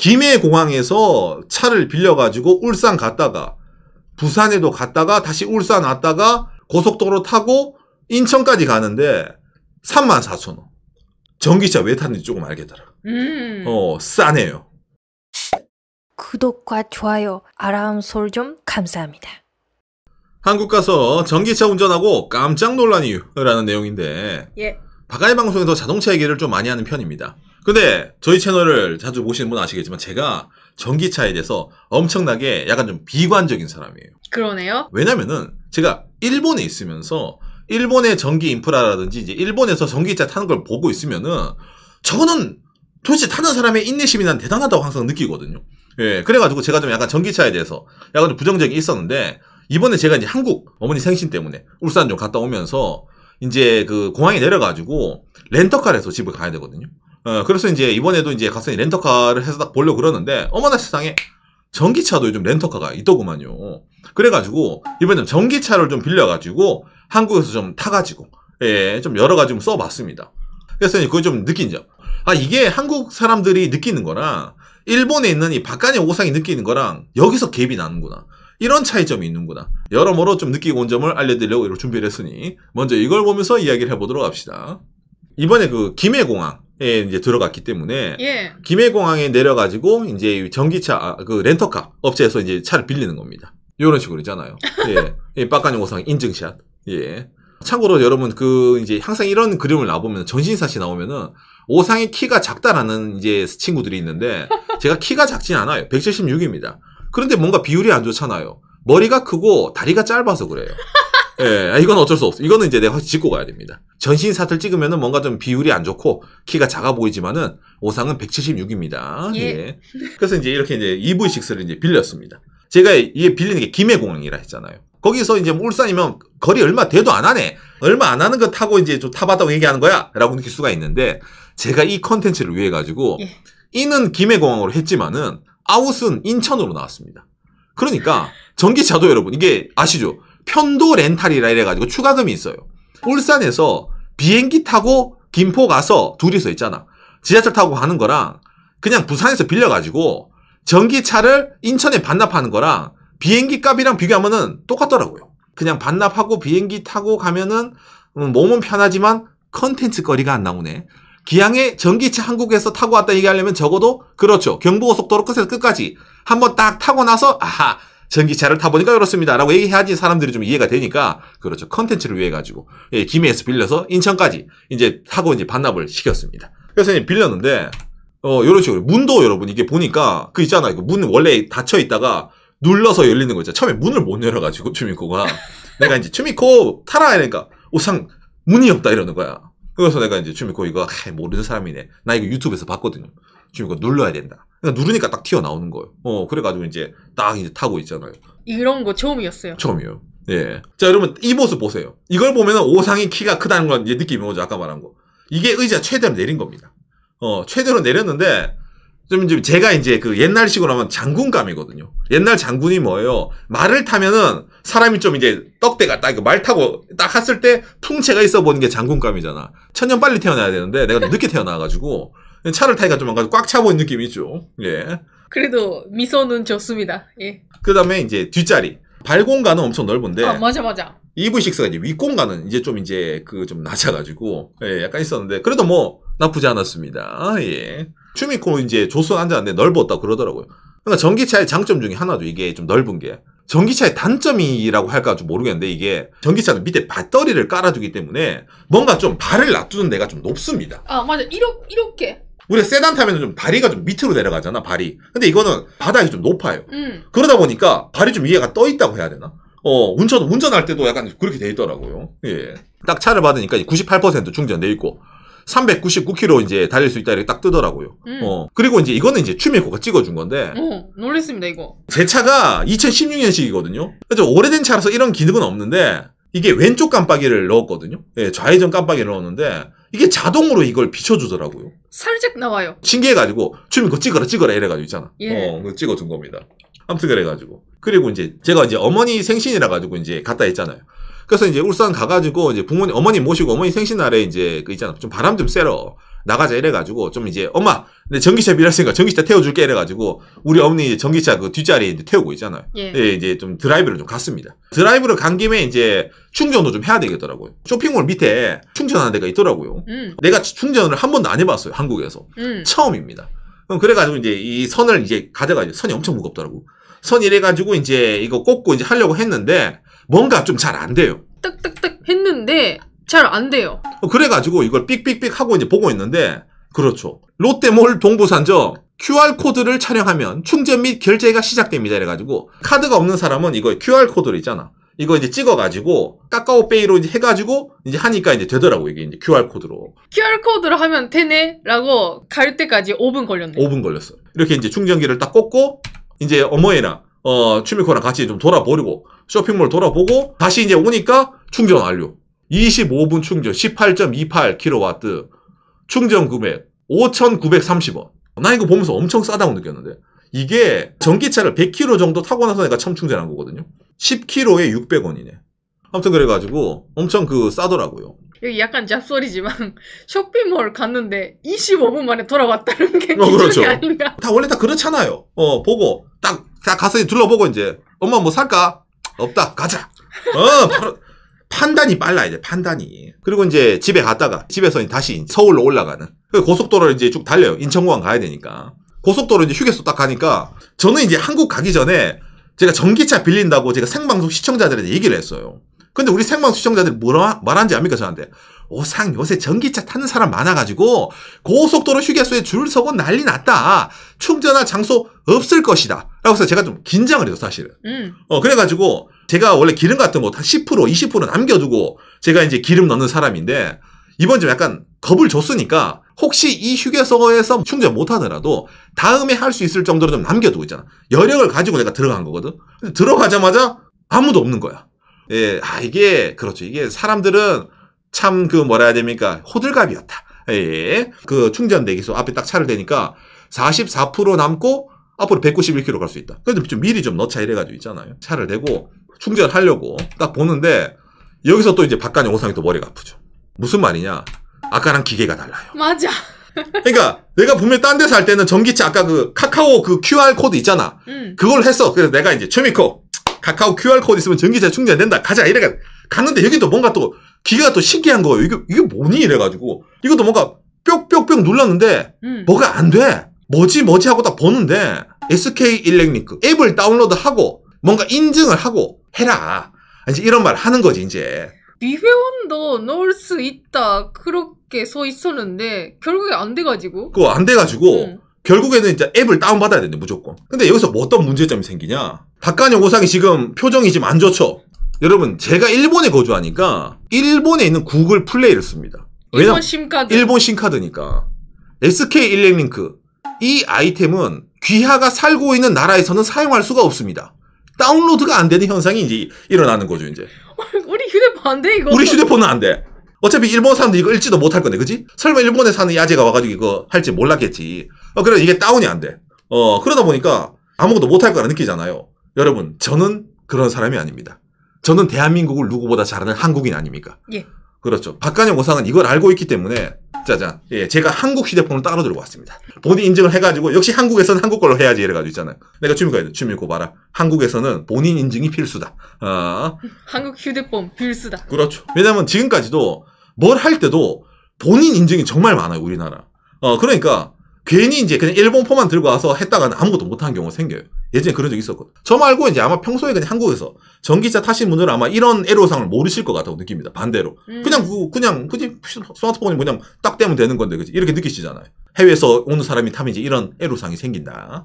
김해공항에서 차를 빌려가지고 울산 갔다가 부산에도 갔다가 다시 울산 왔다가 고속도로 타고 인천까지 가는데 3만 4천 원. 전기차 왜 탔는지 조금 알겠더라. 음. 어, 싸네요. 구독과 좋아요, 아람 솔좀 감사합니다. 한국 가서 전기차 운전하고 깜짝 놀란 이유라는 내용인데 예. 바가의 방송에서 자동차 얘기를 좀 많이 하는 편입니다. 근데 저희 채널을 자주 보시는 분 아시겠지만 제가 전기차에 대해서 엄청나게 약간 좀 비관적인 사람이에요. 그러네요. 왜냐면은 제가 일본에 있으면서 일본의 전기 인프라라든지 이제 일본에서 전기차 타는 걸 보고 있으면은 저는 도대체 타는 사람의 인내심이 난 대단하다고 항상 느끼거든요. 예, 그래가지고 제가 좀 약간 전기차에 대해서 약간 좀 부정적이 있었는데 이번에 제가 이제 한국 어머니 생신 때문에 울산 좀 갔다 오면서 이제 그 공항에 내려가지고 렌터카를 해서 집을 가야 되거든요. 어, 그래서 이제 이번에도 이제 갔더니 렌터카를 해서 딱 보려고 그러는데 어머나 세상에 전기차도 요즘 렌터카가 있더구만요. 그래가지고 이번에 전기차를 좀 빌려가지고 한국에서 좀 타가지고 예, 좀 여러 가지 좀 써봤습니다. 그래서 그걸 좀 느낀 점. 아 이게 한국 사람들이 느끼는 거랑 일본에 있는 이 박간의 오상이 느끼는 거랑 여기서 갭이 나는구나. 이런 차이점이 있는구나. 여러모로 좀 느끼고 온 점을 알려드리려고 이렇게 준비를 했으니 먼저 이걸 보면서 이야기를 해보도록 합시다. 이번에 그 김해공항 예, 이제 들어갔기 때문에 예. 김해공항에 내려가지고 이제 전기차 아, 그 렌터카 업체에서 이제 차를 빌리는 겁니다. 이런 식으로 있잖아요. 예, 예 빡가는 오상 인증샷. 예. 참고로 여러분 그 이제 항상 이런 그림을 나보면 전신사시 나오면은 오상의 키가 작다라는 이제 친구들이 있는데 제가 키가 작진 않아요. 176입니다. 그런데 뭔가 비율이 안 좋잖아요. 머리가 크고 다리가 짧아서 그래요. 예, 아, 이건 어쩔 수 없어. 이거는 이제 내가 짚고 가야 됩니다. 전신 사슬 찍으면 뭔가 좀 비율이 안 좋고 키가 작아 보이지만은 오상은 176입니다. 예. 예. 그래서 이제 이렇게 이제 EV6를 이제 빌렸습니다. 제가 이게 빌리는 게 김해공항이라 했잖아요. 거기서 이제 뭐 울산이면 거리 얼마 돼도 안 하네. 얼마 안 하는 거 타고 이제 좀 타봤다고 얘기하는 거야. 라고 느낄 수가 있는데 제가 이 컨텐츠를 위해 가지고 예. 이는 김해공항으로 했지만은 아웃은 인천으로 나왔습니다. 그러니까 전기차도 여러분 이게 아시죠? 편도 렌탈이라 이래가지고 추가금이 있어요. 울산에서 비행기 타고 김포 가서 둘이서 있잖아. 지하철 타고 가는 거랑 그냥 부산에서 빌려가지고 전기차를 인천에 반납하는 거랑 비행기 값이랑 비교하면은 똑같더라고요. 그냥 반납하고 비행기 타고 가면은 음, 몸은 편하지만 컨텐츠 거리가 안 나오네. 기왕에 전기차 한국에서 타고 왔다 얘기하려면 적어도 그렇죠. 경부고속도로 끝에서 끝까지 한번 딱 타고 나서 아하 전기차를 타보니까 그렇습니다. 라고 얘기해야지 사람들이 좀 이해가 되니까, 그렇죠. 컨텐츠를 위해 가지고, 예, 김해에서 빌려서 인천까지 이제 타고 이제 반납을 시켰습니다. 그래서 이제 빌렸는데, 어, 요런 식으로. 문도 여러분, 이게 보니까, 그있잖아문 그 원래 닫혀 있다가 눌러서 열리는 거있잖아 처음에 문을 못 열어가지고, 추미코가. 내가 이제, 추미코, 타라! 이러니까, 우상 문이 없다! 이러는 거야. 그래서 내가 이제, 추미코 이거, 모르는 사람이네. 나 이거 유튜브에서 봤거든요. 추미코 눌러야 된다. 그러니까 누르니까 딱 튀어나오는 거예요. 어, 그래가지고 이제 딱 이제 타고 있잖아요. 이런 거 처음이었어요. 처음이에요. 예. 자, 여러분, 이 모습 보세요. 이걸 보면은 오상이 키가 크다는 건 이제 느낌이 오죠. 아까 말한 거. 이게 의자 최대로 내린 겁니다. 어, 최대로 내렸는데, 좀, 좀 제가 이제 그 옛날식으로 하면 장군감이거든요. 옛날 장군이 뭐예요? 말을 타면은 사람이 좀 이제 떡대가 딱 말 타고 딱갔을때 풍채가 있어 보는 게 장군감이잖아. 천년 빨리 태어나야 되는데 내가 늦게 태어나가지고 차를 타니까 좀 뭔가 꽉 차고 있는 느낌이 죠 예. 그래도 미소는 좋습니다. 예. 그다음에 이제 뒷자리. 발 공간은 엄청 넓은데. 아, 맞아, 맞아. EV6가 이제 윗 공간은 이제 좀 이제 그 좀 낮아가지고, 예, 약간 있었는데, 그래도 뭐 나쁘지 않았습니다. 예. 추미코 이제 조수 앉았는데 넓었다 그러더라고요. 그러니까 전기차의 장점 중에 하나도 이게 좀 넓은 게 전기차의 단점이라고 할까 좀 모르겠는데 이게 전기차는 밑에 배터리를 깔아주기 때문에 뭔가 좀 발을 놔두는 데가 좀 높습니다. 아 맞아 이렇게 이렇게 우리가 세단 타면 은좀 다리가 좀 밑으로 내려가잖아 발이 근데 이거는 바닥이 좀 높아요 음. 그러다 보니까 발이 좀 위에가 떠 있다고 해야 되나 어 운전 운전할 때도 약간 그렇게 돼 있더라고요 예딱 차를 받으니까 98% 충전돼 있고 399km 이제 달릴 수 있다 이렇게 딱 뜨더라고요. 음. 어. 그리고 이제 이거는 이제 취미코가 찍어준 건데. 어, 놀랬습니다, 이거. 제 차가 2016년식이거든요. 오래된 차라서 이런 기능은 없는데, 이게 왼쪽 깜빡이를 넣었거든요. 예, 좌회전 깜빡이를 넣었는데 이게 자동으로 이걸 비춰주더라고요. 살짝 나와요. 신기해가지고 주민 그거 찍어라 찍어라 이래가지고 있잖아. 예. 어, 그거 찍어준 겁니다. 아무튼 그래가지고 그리고 이제 제가 이제 어머니 생신이라 가지고 이제 갔다 했잖아요. 그래서 이제 울산 가가지고 이제 부모님 어머니 모시고 어머니 생신 날에 이제 그 있잖아 좀 바람 좀 쐬러 나가자 이래가지고 좀 이제 엄마 내 전기차 빌렸으니까 전기차 태워줄게 이래가지고 우리 어머니 전기차 그 뒷자리에 이제 태우고 있잖아요. 예. 예 이제 좀 드라이브를 좀 갔습니다. 드라이브를 간 김에 이제 충전도 좀 해야 되겠더라고요. 쇼핑몰 밑에 충전하는 데가 있더라고요. 음. 내가 충전을 한 번도 안 해봤어요 한국에서 음. 처음입니다. 그럼 그래가지고 이제 이 선을 이제 가져가지고 선이 엄청 무겁더라고. 선 이래가지고 이제 이거 꽂고 이제 하려고 했는데 뭔가 좀 잘 안 돼요. 딱딱딱 했는데 잘안 돼요. 어, 그래가지고 이걸 삑삑삑 하고 이제 보고 있는데 그렇죠. 롯데몰 동부산점 QR코드를 촬영하면 충전 및 결제가 시작됩니다. 이래가지고 카드가 없는 사람은 이거 QR코드를 있잖아. 이거 이제 찍어가지고 카카오페이로 이제 해가지고 이제 하니까 이제 되더라고 이게 이제 QR 코드로. QR 코드로 하면 되네라고 갈 때까지 5분 걸렸네. 5분 걸렸어. 이렇게 이제 충전기를 딱 꽂고 이제 어머니랑 어 취미코랑 같이 좀돌아버리고 쇼핑몰 돌아보고 다시 이제 오니까 충전 완료. 25분 충전 18.28kW 충전 금액 5,930원. 나 이거 보면서 엄청 싸다고 느꼈는데 이게 전기차를 100km 정도 타고 나서 내가 처음 충전한 거거든요. 10km에 600원이네. 아무튼 그래가지고 엄청 그 싸더라고요. 여기 약간 잡소리지만 쇼핑몰 갔는데 25분 만에 돌아왔다는 게 어, 그렇죠. 아닌가? 다 원래 다 그렇잖아요. 어 보고 딱, 딱 가서 둘러보고 이제 엄마 뭐 살까? 없다 가자. 어 바로 판단이 빨라야 돼, 판단이. 그리고 이제 집에 갔다가, 집에서 다시 서울로 올라가는. 그 고속도로를 이제 쭉 달려요. 인천공항 가야 되니까. 고속도로 이제 휴게소 딱 가니까, 저는 이제 한국 가기 전에 제가 전기차 빌린다고 제가 생방송 시청자들한테 얘기를 했어요. 근데 우리 생방송 시청자들이 뭐라 말한지 압니까 저한테? 오상 요새 전기차 타는 사람 많아가지고 고속도로 휴게소에 줄 서고 난리 났다. 충전할 장소 없을 것이다. 라고 해서 제가 좀 긴장을 해요 사실은. 음. 어 그래가지고 제가 원래 기름 같은 거한 10%, 20% 남겨두고 제가 이제 기름 넣는 사람인데 이번 좀 약간 겁을 줬으니까 혹시 이 휴게소에서 충전 못 하더라도 다음에 할 수 있을 정도로 좀 남겨두고 있잖아. 여력을 가지고 내가 들어간 거거든. 들어가자마자 아무도 없는 거야. 예, 아, 이게, 그렇죠. 이게 사람들은 참 그 뭐라 해야 됩니까? 호들갑이었다. 예, 그 충전 대기소 앞에 딱 차를 대니까 44% 남고 앞으로 191km 갈 수 있다. 그래서 좀 미리 좀 넣자 이래가지고 있잖아요. 차를 대고 충전하려고 딱 보는데 여기서 또 이제 박간영 오상이 또 머리가 아프죠. 무슨 말이냐? 아까랑 기계가 달라요. 맞아. 그러니까 내가 분명히 딴 데서 할 때는 전기차 아까 그 카카오 그 QR 코드 있잖아. 음. 그걸 했어. 그래서 내가 이제 최미코 카카오 QR 코드 있으면 전기차 충전된다. 가자 이래가 갔는데 여기 또 뭔가 또 기계가 또 신기한 거예요. 이게 이게 뭐니 이래가지고 이것도 뭔가 뿅뿅뿅 눌렀는데 음. 뭐가 안 돼. 뭐지 뭐지 하고 딱 보는데 SK 일렉닉 크 앱을 다운로드하고 뭔가 인증을 하고 해라. 이제 이런 말 하는 거지, 이제. 미회원도 넣을 수 있다. 그렇게 써 있었는데, 결국에 안 돼가지고. 그거 안 돼가지고, 응. 결국에는 이제 앱을 다운받아야 되는데, 무조건. 근데 여기서 뭐 어떤 문제점이 생기냐? 박간영 고상이 지금 표정이 지금 안 좋죠? 여러분, 제가 일본에 거주하니까, 일본에 있는 구글 플레이를 씁니다. 일본 심카드. 일본 심카드니까. SK 1 1링크이 아이템은 귀하가 살고 있는 나라에서는 사용할 수가 없습니다. 다운로드가 안 되는 현상이 이제 일어나는 거죠, 이제. 우리 휴대폰 안 돼, 이거. 우리 휴대폰은 안 돼. 어차피 일본 사람들 이거 읽지도 못할 건데, 그지? 설마 일본에 사는 야재가 와가지고 이거 할지 몰랐겠지. 어, 그래, 이게 다운이 안 돼. 어, 그러다 보니까 아무것도 못할 거라 느끼잖아요. 여러분, 저는 그런 사람이 아닙니다. 저는 대한민국을 누구보다 잘하는 한국인 아닙니까? 예. 그렇죠. 박관영 오상은 이걸 알고 있기 때문에 짜잔. 예, 제가 한국 휴대폰을 따로 들고 왔습니다. 본인 인증을 해가지고 역시 한국에서는 한국 걸로 해야지 이래가지고 있잖아요. 내가 주민가이드 주민 고봐라. 한국에서는 본인 인증이 필수다. 어. 한국 휴대폰 필수다. 그렇죠. 왜냐면 지금까지도 뭘 할 때도 본인 인증이 정말 많아요 우리나라. 어 그러니까 괜히 이제 그냥 일본포만 들고 와서 했다가는 아무것도 못하는 경우가 생겨요. 예전에 그런 적 있었거든. 저 말고 이제 아마 평소에 그냥 한국에서 전기차 타신 분들은 아마 이런 애로사항을 모르실 것 같다고 느낍니다. 반대로. 음. 그냥, 그, 그냥, 그지 스마트폰이 그냥 딱 떼면 되는 건데, 그지? 이렇게 느끼시잖아요. 해외에서 오는 사람이 타면 이제 이런 애로사항이 생긴다.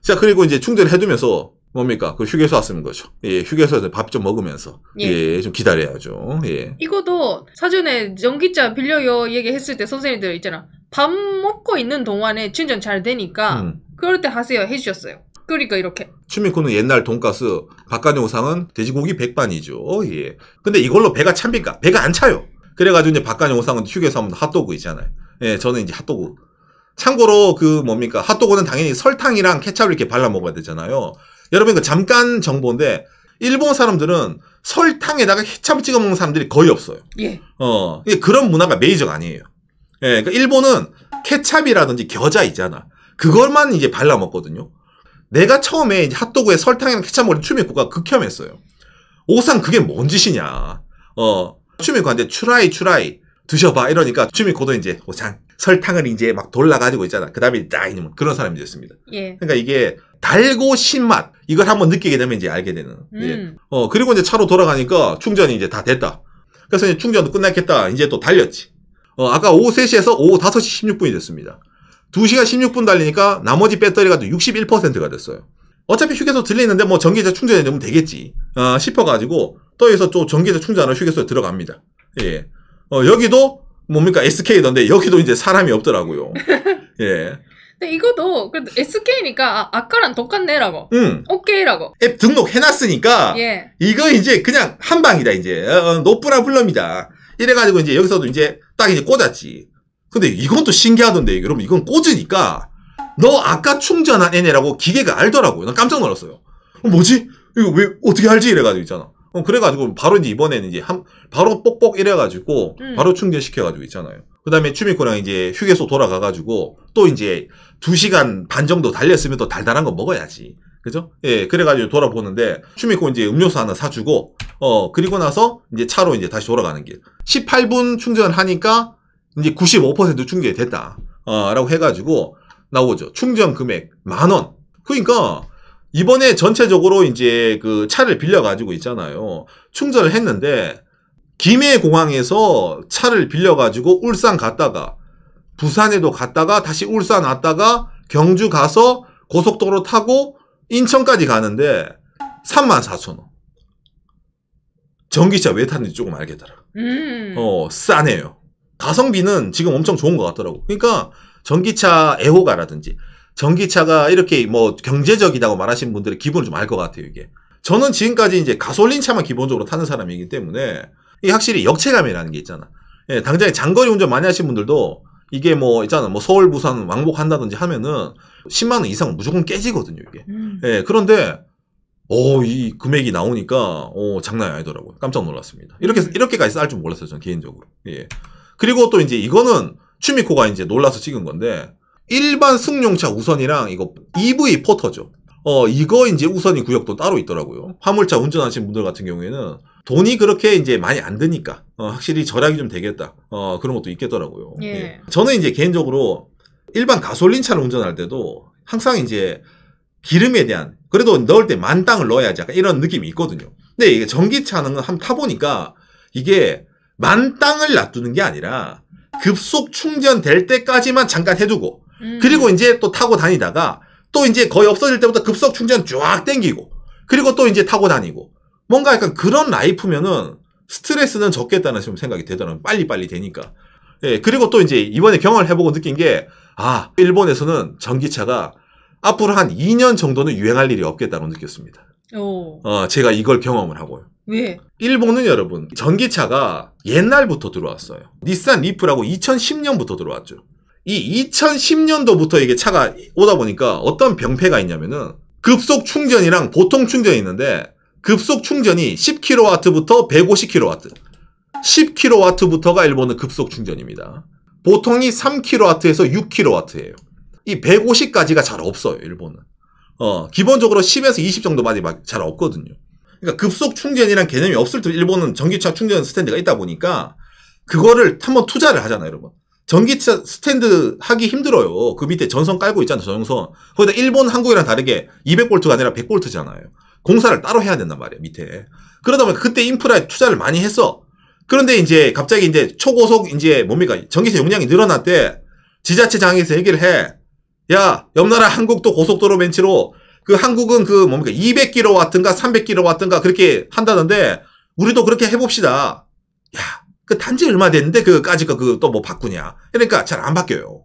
자, 그리고 이제 충전을 해두면서 뭡니까? 그 휴게소 왔으면 거죠. 그렇죠. 예, 휴게소에서 밥 좀 먹으면서. 예. 예. 좀 기다려야죠. 예. 이것도 사전에 전기차 빌려요 얘기했을 때 선생님들 있잖아. 밥 먹고 있는 동안에 진짜 잘 되니까 음. 그럴 때 하세요 해주셨어요. 그러니까 이렇게. 추미코는 옛날 돈가스, 박간우상은 돼지고기 백반이죠. 예. 근데 이걸로 배가 참니까? 배가 안 차요. 그래가지고 이제 박간용상은 휴게소 하면 핫도그 있잖아요. 예, 저는 이제 핫도그. 참고로 그 뭡니까? 핫도그는 당연히 설탕이랑 케찹을 이렇게 발라 먹어야 되잖아요. 여러분 그 잠깐 정보인데 일본 사람들은 설탕에다가 케찹을 찍어 먹는 사람들이 거의 없어요. 예. 어, 그런 문화가 메이저가 아니에요. 예, 그 일본은 케찹이라든지 겨자 있잖아. 그것만 이제 발라 먹거든요. 내가 처음에 이제 핫도그에 설탕이랑 케찹 먹을 추미코가 극혐했어요. 오상 그게 뭔 짓이냐. 어, 추미코한테 추라이 추라이 드셔봐 이러니까 추미코도 이제 오상 설탕을 이제 막 돌라가지고 있잖아. 그 다음에 짜이는 뭐 그런 사람이 됐습니다. 예. 그러니까 이게 달고 신맛 이걸 한번 느끼게 되면 이제 알게 되는. 음. 예. 어 그리고 이제 차로 돌아가니까 충전이 이제 다 됐다. 그래서 이제 충전도 끝났겠다. 이제 또 달렸지. 어, 아까 오후 3시에서 오후 5시 16분이 됐습니다. 2시간 16분 달리니까 나머지 배터리가 61%가 됐어요. 어차피 휴게소 들리는데 뭐 전기차 충전이되면 되겠지 어, 싶어가지고 떠여서또 전기차 충전하러 휴게소에 들어갑니다. 예. 어, 여기도 뭡니까 SK던데 여기도 이제 사람이 없더라고요. 예. 근데 이것도 그래도 SK니까 아, 까랑 똑같네라고. 응. 음. 오케이라고. 앱 등록해놨으니까 예. 이거 이제 그냥 한 방이다 이제 어, 어 노프라 불럼이다. 이래가지고 이제 여기서도 이제 딱 이제 꽂았지. 근데 이건 또 신기하던데, 여러분. 이건 꽂으니까 너 아까 충전한 애네라고 기계가 알더라고요. 난 깜짝 놀랐어요. 어, 뭐지? 이거 왜, 어떻게 할지 이래가지고 있잖아. 어, 그래가지고 바로 이제 이번에는 이제 한, 바로 뽁뽁 이래가지고 음. 바로 충전시켜가지고 있잖아요. 그 다음에 추미코랑 이제 휴게소 돌아가가지고 또 이제 2시간 반 정도 달렸으면 또 달달한 거 먹어야지. 그죠? 예, 그래가지고 돌아보는데, 추미코 이제 음료수 하나 사주고, 어, 그리고 나서 이제 차로 이제 다시 돌아가는 길. 18분 충전하니까 이제 95% 충전이 됐다. 어, 라고 해가지고 나오죠. 충전 금액 만원. 그러니까, 이번에 전체적으로 이제 그 차를 빌려가지고 있잖아요. 충전을 했는데, 김해공항에서 차를 빌려가지고 울산 갔다가, 부산에도 갔다가, 다시 울산 왔다가, 경주 가서 고속도로 타고, 인천까지 가는데 3만 4천 원. 전기차 왜 탔는지 조금 알겠더라. 음. 어, 싸네요. 가성비는 지금 엄청 좋은 것 같더라고. 그러니까 전기차 애호가라든지 전기차가 이렇게 뭐 경제적이라고 말하시는 분들의 기분을 좀 알 것 같아요, 이게. 저는 지금까지 이제 가솔린 차만 기본적으로 타는 사람이기 때문에 확실히 역체감이라는 게 있잖아. 예, 당장에 장거리 운전 많이 하신 분들도 이게 뭐 있잖아 뭐 서울 부산 왕복한다든지 하면은 10만 원 이상 무조건 깨지거든요 이게. 음. 예, 그런데 어이 금액이 나오니까 어 장난이 아니더라고요. 깜짝 놀랐습니다. 이렇게 음. 이렇게까지 쌀 줄 몰랐어요 저는 개인적으로. 예. 그리고 또 이제 이거는 추미코가 이제 놀라서 찍은 건데 일반 승용차 우선이랑 이거 EV 포터죠. 어 이거 이제 우선이 구역도 따로 있더라고요. 화물차 운전하시는 분들 같은 경우에는 돈이 그렇게 이제 많이 안 드니까 어, 확실히 절약이 좀 되겠다 어, 그런 것도 있겠더라고요. 예. 예. 저는 이제 개인적으로 일반 가솔린 차를 운전할 때도 항상 이제 기름에 대한 그래도 넣을 때만 땅을 넣어야지 약간 이런 느낌이 있거든요. 근데 이게 전기차는 한번 타보니까 이게 만 땅을 놔두는 게 아니라 급속 충전될 때까지만 잠깐 해두고 음. 그리고 이제 또 타고 다니다가 또 이제 거의 없어질 때부터 급속 충전 쫙 땡기고 그리고 또 이제 타고 다니고 뭔가 약간 그런 라이프면은 스트레스는 적겠다는 생각이 되더라고요. 빨리빨리 되니까. 예, 그리고 또 이제 이번에 경험을 해보고 느낀 게, 아, 일본에서는 전기차가 앞으로 한 2년 정도는 유행할 일이 없겠다고 느꼈습니다. 오. 어, 제가 이걸 경험을 하고요. 왜? 일본은 여러분, 전기차가 옛날부터 들어왔어요. 닛산 리프라고 2010년부터 들어왔죠. 이 2010년도부터 이게 차가 오다 보니까 어떤 병폐가 있냐면은 급속 충전이랑 보통 충전이 있는데 급속 충전이 10kW부터 150kW 10kW부터가 일본은 급속 충전입니다. 보통이 3kW에서 6kW예요. 이 150까지가 잘 없어요, 일본은. 어, 기본적으로 10에서 20 정도만이 잘 없거든요. 그러니까 급속 충전이란 개념이 없을 때 일본은 전기차 충전 스탠드가 있다 보니까 그거를 한번 투자를 하잖아요, 여러분. 전기차 스탠드 하기 힘들어요. 그 밑에 전선 깔고 있잖아, 요 전선. 거기다 일본, 한국이랑 다르게 2 0 0볼트가 아니라 1 0 0볼트잖아요 공사를 따로 해야 된단 말이야, 밑에. 그러다 보니까 그때 인프라에 투자를 많이 했어. 그런데 이제 갑자기 이제 초고속 이제 뭡니까? 전기세 용량이 늘어났대. 지자체장에서 얘기를 해. 야, 옆나라 한국도 고속도로 벤치로 그 한국은 그 뭡니까? 200kW인가 300kW인가 그렇게 한다던데 우리도 그렇게 해봅시다. 야, 그 단지 얼마 됐는데 그까지가 그 또 뭐 바꾸냐. 그러니까 잘 안 바뀌어요.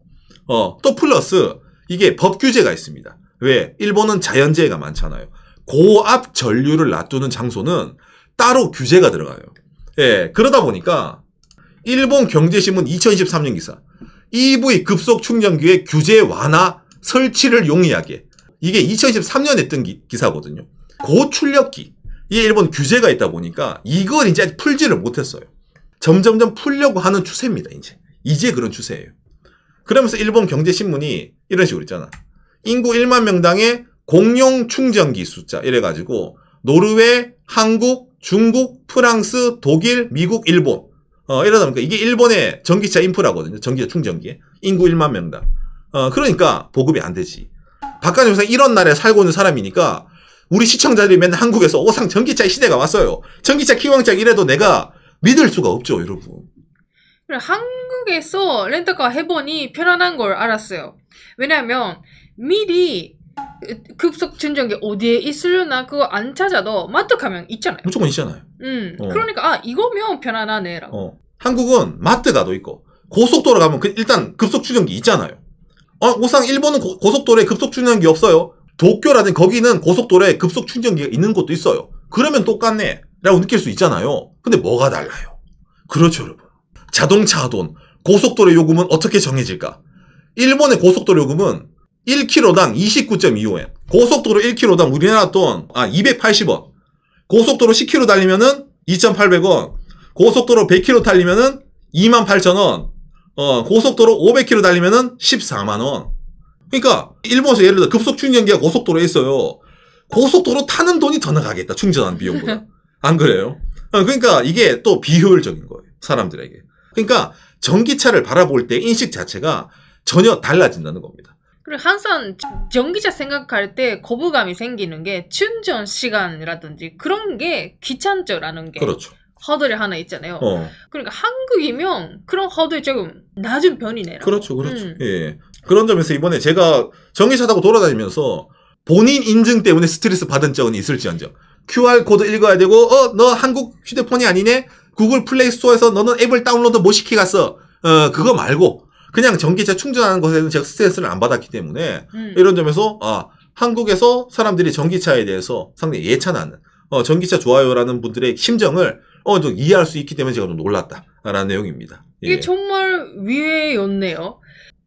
어, 또 플러스 이게 법 규제가 있습니다. 왜? 일본은 자연재해가 많잖아요. 고압 전류를 놔두는 장소는 따로 규제가 들어가요. 예, 그러다 보니까 일본 경제신문 2023년 기사 EV 급속 충전기의 규제 완화 설치를 용이하게 이게 2023년에 뜬던 기, 사거든요 고출력기 이 일본 규제가 있다 보니까 이걸 이제 풀지를 못했어요. 점점점 풀려고 하는 추세입니다. 이제 이제 그런 추세예요. 그러면서 일본 경제신문이 이런 식으로 있잖아. 인구 1만 명당에 공용 충전기 숫자 이래가지고 노르웨이, 한국, 중국, 프랑스, 독일, 미국, 일본 어, 이러다 보니까 이게 일본의 전기차 인프라거든요. 전기차 충전기 인구 1만 명당. 어, 그러니까 보급이 안 되지. 박근혜 정상 이런 날에 살고 있는 사람이니까 우리 시청자들이 맨날 한국에서 오상 전기차 시대가 왔어요. 전기차 키왕장 이래도 내가 믿을 수가 없죠, 여러분. 한국에서 렌터카 해보니 편안한 걸 알았어요. 왜냐면 하 미리 급속 전전기 어디에 있으려나 그거 안 찾아도 마트 가면 있잖아요. 무조건 있잖아요. 음. 어. 그러니까 아 이거면 편안하네라고. 어. 한국은 마트 가도 있고 고속도로 가면 그 일단 급속 충전기 있잖아요. 어, 오상 일본은 고, 속도로에 급속 충전기 없어요. 도쿄라든 거기는 고속도로에 급속 충전기가 있는 곳도 있어요. 그러면 똑같네. 라고 느낄 수 있잖아요. 근데 뭐가 달라요? 그렇죠, 여러분. 자동차 돈, 고속도로 요금은 어떻게 정해질까? 일본의 고속도로 요금은 1km당 29.25엔. 고속도로 1km당 우리나라 돈, 아, 280원. 고속도로 10km 달리면은 2,800원. 고속도로 100km 달리면은 28,000원. 어, 고속도로 500km 달리면은 14만원. 그러니까, 일본에서 예를 들어 급속 충전기가 고속도로에 있어요. 고속도로 타는 돈이 더 나가겠다. 충전한 비용보다. 안 그래요? 어, 그러니까 이게 또 비효율적인 거예요. 사람들에게. 그러니까 전기차를 바라볼 때 인식 자체가 전혀 달라진다는 겁니다. 그리고 항상 전기차 생각할 때 거부감이 생기는 게 충전 시간이라든지 그런 게 귀찮죠라는 게 그렇죠. 허들이 하나 있잖아요. 어. 그러니까 한국이면 그런 허들이 조금 낮은 편이네요. 그렇죠, 그렇죠. 음. 예. 그런 점에서 이번에 제가 전기차 타고 돌아다니면서 본인 인증 때문에 스트레스 받은 적은 있을지언정 QR 코드 읽어야 되고 어 너 한국 휴대폰이 아니네 구글 플레이 스토어에서 너는 앱을 다운로드 못 시키겠어 어 그거 말고 그냥 전기차 충전하는 것에는 제가 스트레스를 안 받았기 때문에 음. 이런 점에서 아 한국에서 사람들이 전기차에 대해서 상당히 예찬하는 어, 전기차 좋아요라는 분들의 심정을 어, 좀 이해할 수 있기 때문에 제가 좀 놀랐다라는 내용입니다. 예. 이게 정말 위에였네요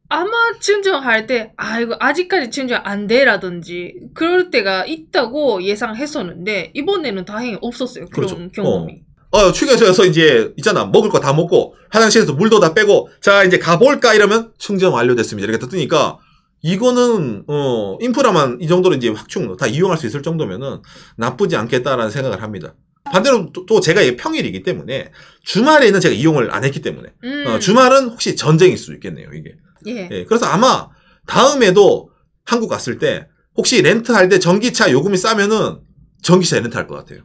아마 충전할 때, 아, 이거 아직까지 충전 안 돼라든지, 그럴 때가 있다고 예상했었는데, 이번에는 다행히 없었어요. 그런 그렇죠. 어. 경험이. 어. 어, 휴게소에서 이제 있잖아. 먹을 거 다 먹고 화장실에서 물도 다 빼고 자, 이제 가볼까 이러면 충전 완료됐습니다. 이렇게 뜨니까 이거는 어, 인프라만 이 정도로 이제 확충 다 이용할 수 있을 정도면은 나쁘지 않겠다라는 생각을 합니다. 반대로 또, 또 제가 평일이기 때문에 주말에는 제가 이용을 안 했기 때문에 음. 어, 주말은 혹시 전쟁일 수도 있겠네요 이게. 예. 예. 그래서 아마 다음에도 한국 갔을 때 혹시 렌트할 때 전기차 요금이 싸면은 전기차 렌트할 것 같아요.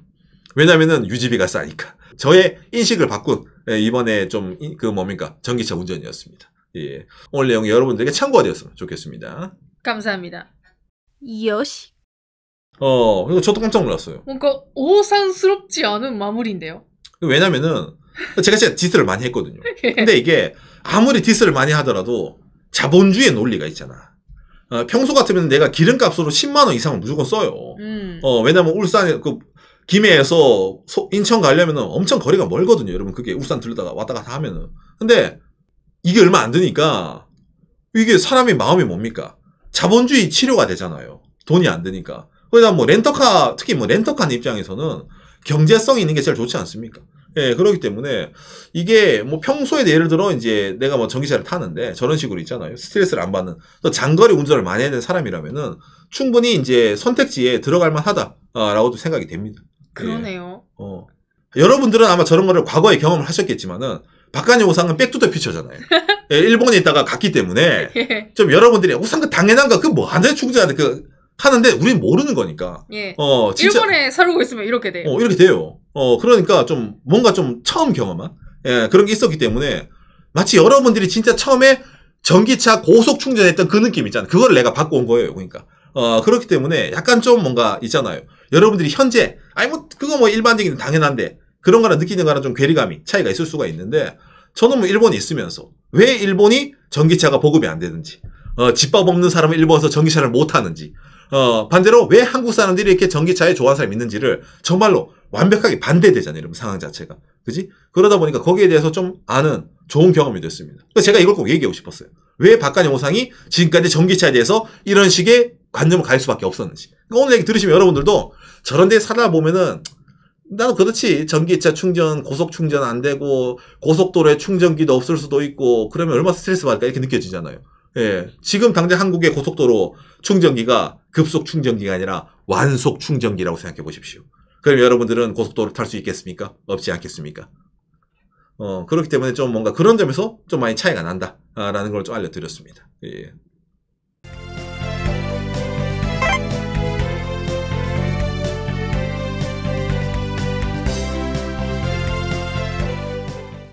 왜냐면은 유지비가 싸니까. 저의 인식을 바꾼 예, 이번에 좀 그 뭡니까 전기차 운전이었습니다. 예. 오늘 내용이 여러분들에게 참고가 되었으면 좋겠습니다. 감사합니다. 여시. 어, 그리고 저도 깜짝 놀랐어요. 뭔가 오산스럽지 않은 마무리인데요. 왜냐면은 제가 진짜 디스를 많이 했거든요. 예. 근데 이게 아무리 디스를 많이 하더라도 자본주의 논리가 있잖아. 어, 평소 같으면 내가 기름값으로 10만 원 이상은 무조건 써요. 음. 어, 왜냐면 울산에 그 김해에서 소, 인천 가려면은 엄청 거리가 멀거든요. 여러분 그게 울산 들르다가 왔다 갔다 하면은. 근데 이게 얼마 안되니까 이게 사람의 마음이 뭡니까? 자본주의 치료가 되잖아요. 돈이 안되니까 그러다 뭐 렌터카 특히 뭐 렌터카 입장에서는 경제성이 있는 게 제일 좋지 않습니까? 예, 그렇기 때문에 이게 뭐 평소에 예를 들어 이제 내가 뭐 전기차를 타는데 저런 식으로 있잖아요. 스트레스를 안 받는 또 장거리 운전을 많이 하는 사람이라면은 충분히 이제 선택지에 들어갈 만하다라고도 생각이 됩니다. 예. 그러네요. 예. 어. 여러분들은 아마 저런 거를 과거에 경험을 하셨겠지만은 박간의 우상은 백투더 피처잖아요 일본에 있다가 갔기 때문에 예. 좀 여러분들이 우상그 당연한가 그뭐 안돼 죽자는 그 하는데 우린 모르는 거니까. 예. 어, 진짜, 일본에 살고 있으면 이렇게 돼요. 어, 이렇게 돼요. 어, 그러니까 좀 뭔가 좀 처음 경험한 예, 그런 게 있었기 때문에 마치 여러분들이 진짜 처음에 전기차 고속 충전했던 그 느낌 있잖아요. 그걸 내가 받고 온 거예요. 그러니까. 어, 그렇기 때문에 약간 좀 뭔가 있잖아요. 여러분들이 현재 아니 뭐 그거 뭐 일반적인 당연한데 그런 거랑 느끼는 거랑 좀 괴리감이 차이가 있을 수가 있는데 저는 뭐 일본에 있으면서 왜 일본이 전기차가 보급이 안 되는지 어, 집밥 없는 사람은 일본에서 전기차를 못하는지 어, 반대로 왜 한국 사람들이 이렇게 전기차에 좋아하는 사람이 있는지를 정말로 완벽하게 반대되잖아요. 여러 상황 자체가. 그지? 그러다 보니까 거기에 대해서 좀 아는 좋은 경험이 됐습니다. 제가 이걸 꼭 얘기하고 싶었어요. 왜 박간 영상이 지금까지 전기차에 대해서 이런 식의 관념을 가질 수밖에 없었는지. 오늘 얘기 들으시면 여러분들도 저런 데 살다 보면은 나도 그렇지 전기차 충전 고속 충전 안 되고 고속도로에 충전기도 없을 수도 있고 그러면 얼마나 스트레스 받을까 이렇게 느껴지잖아요 예 지금 당장 한국의 고속도로 충전기가 급속 충전기가 아니라 완속 충전기라고 생각해 보십시오 그럼 여러분들은 고속도로 탈 수 있겠습니까 없지 않겠습니까 어 그렇기 때문에 좀 뭔가 그런 점에서 좀 많이 차이가 난다라는 걸 좀 알려드렸습니다 예.